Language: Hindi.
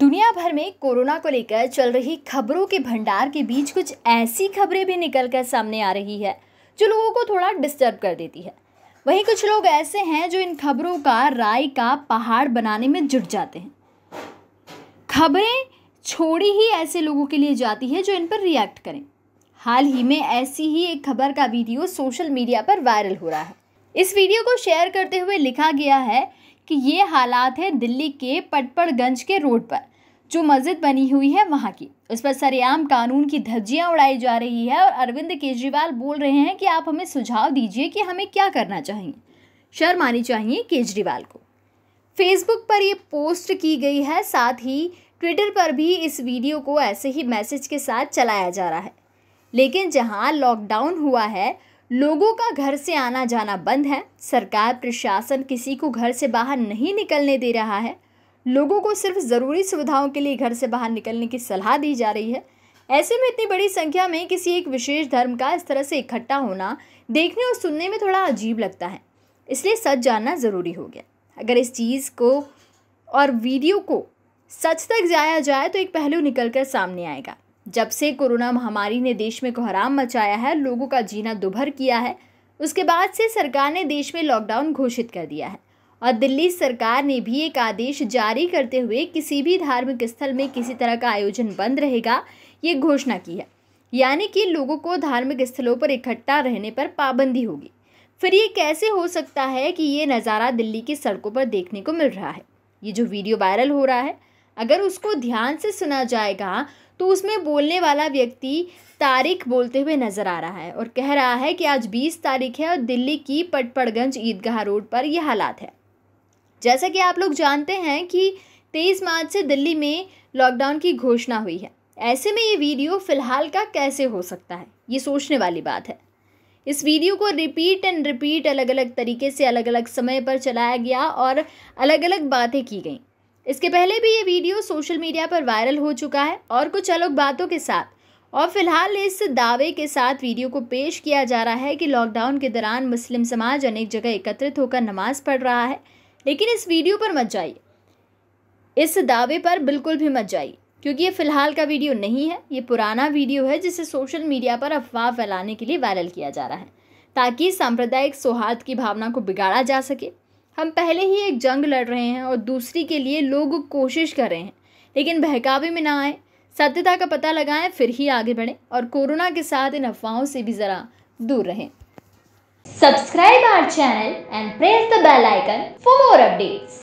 दुनिया भर में कोरोना को लेकर चल रही खबरों के भंडार के बीच कुछ ऐसी खबरें भी निकल कर सामने आ रही है जो लोगों को थोड़ा डिस्टर्ब कर देती है वहीं कुछ लोग ऐसे हैं जो इन खबरों का राय का पहाड़ बनाने में जुट जाते हैं खबरें छोड़ी ही ऐसे लोगों के लिए जाती है जो इन पर रिएक्ट करें हाल ही में ऐसी ही एक खबर का वीडियो सोशल मीडिया पर वायरल हो रहा है इस वीडियो को शेयर करते हुए लिखा गया है कि ये हालात है दिल्ली के पटपड़गंज के रोड पर जो मस्जिद बनी हुई है वहाँ की उस पर सरेआम कानून की धज्जियाँ उड़ाई जा रही है और अरविंद केजरीवाल बोल रहे हैं कि आप हमें सुझाव दीजिए कि हमें क्या करना चाहिए शर्म आनी चाहिए केजरीवाल को फेसबुक पर ये पोस्ट की गई है साथ ही ट्विटर पर भी इस वीडियो को ऐसे ही मैसेज के साथ चलाया जा रहा है लेकिन जहाँ लॉकडाउन हुआ है लोगों का घर से आना जाना बंद है सरकार प्रशासन किसी को घर से बाहर नहीं निकलने दे रहा है लोगों को सिर्फ ज़रूरी सुविधाओं के लिए घर से बाहर निकलने की सलाह दी जा रही है ऐसे में इतनी बड़ी संख्या में किसी एक विशेष धर्म का इस तरह से इकट्ठा होना देखने और सुनने में थोड़ा अजीब लगता है इसलिए सच जानना ज़रूरी हो गया अगर इस चीज़ को और वीडियो को सच तक जाया जाए तो एक पहलू निकल कर सामने आएगा जब से कोरोना महामारी ने देश में कोहराम मचाया है लोगों का जीना दुभर किया है उसके बाद से सरकार ने देश में लॉकडाउन घोषित कर दिया है और दिल्ली सरकार ने भी एक आदेश जारी करते हुए किसी भी धार्मिक स्थल में किसी तरह का आयोजन बंद रहेगा ये घोषणा की है यानी कि लोगों को धार्मिक स्थलों पर इकट्ठा रहने पर पाबंदी होगी फिर ये कैसे हो सकता है कि ये नज़ारा दिल्ली की सड़कों पर देखने को मिल रहा है ये जो वीडियो वायरल हो रहा है अगर उसको ध्यान से सुना जाएगा तो उसमें बोलने वाला व्यक्ति तारीख बोलते हुए नज़र आ रहा है और कह रहा है कि आज बीस तारीख है और दिल्ली की पटपड़गंज ईदगाह रोड पर यह हालात है जैसा कि आप लोग जानते हैं कि तेईस मार्च से दिल्ली में लॉकडाउन की घोषणा हुई है ऐसे में ये वीडियो फ़िलहाल का कैसे हो सकता है ये सोचने वाली बात है इस वीडियो को रिपीट एंड रिपीट अलग अलग तरीके से अलग अलग समय पर चलाया गया और अलग अलग बातें की गई इसके पहले भी ये वीडियो सोशल मीडिया पर वायरल हो चुका है और कुछ अलग बातों के साथ और फिलहाल इस दावे के साथ वीडियो को पेश किया जा रहा है कि लॉकडाउन के दौरान मुस्लिम समाज अनेक जगह एकत्रित होकर नमाज पढ़ रहा है लेकिन इस वीडियो पर मत जाइए इस दावे पर बिल्कुल भी मत जाइए क्योंकि ये फ़िलहाल का वीडियो नहीं है ये पुराना वीडियो है जिसे सोशल मीडिया पर अफवाह फैलाने के लिए वायरल किया जा रहा है ताकि सांप्रदायिक सौहार्द की भावना को बिगाड़ा जा सके हम पहले ही एक जंग लड़ रहे हैं और दूसरी के लिए लोग कोशिश कर रहे हैं लेकिन बहकावे में ना आए सत्यता का पता लगाएं फिर ही आगे बढ़ें और कोरोना के साथ इन अफवाहों से भी ज़रा दूर रहें subscribe our channel and press the bell icon for more updates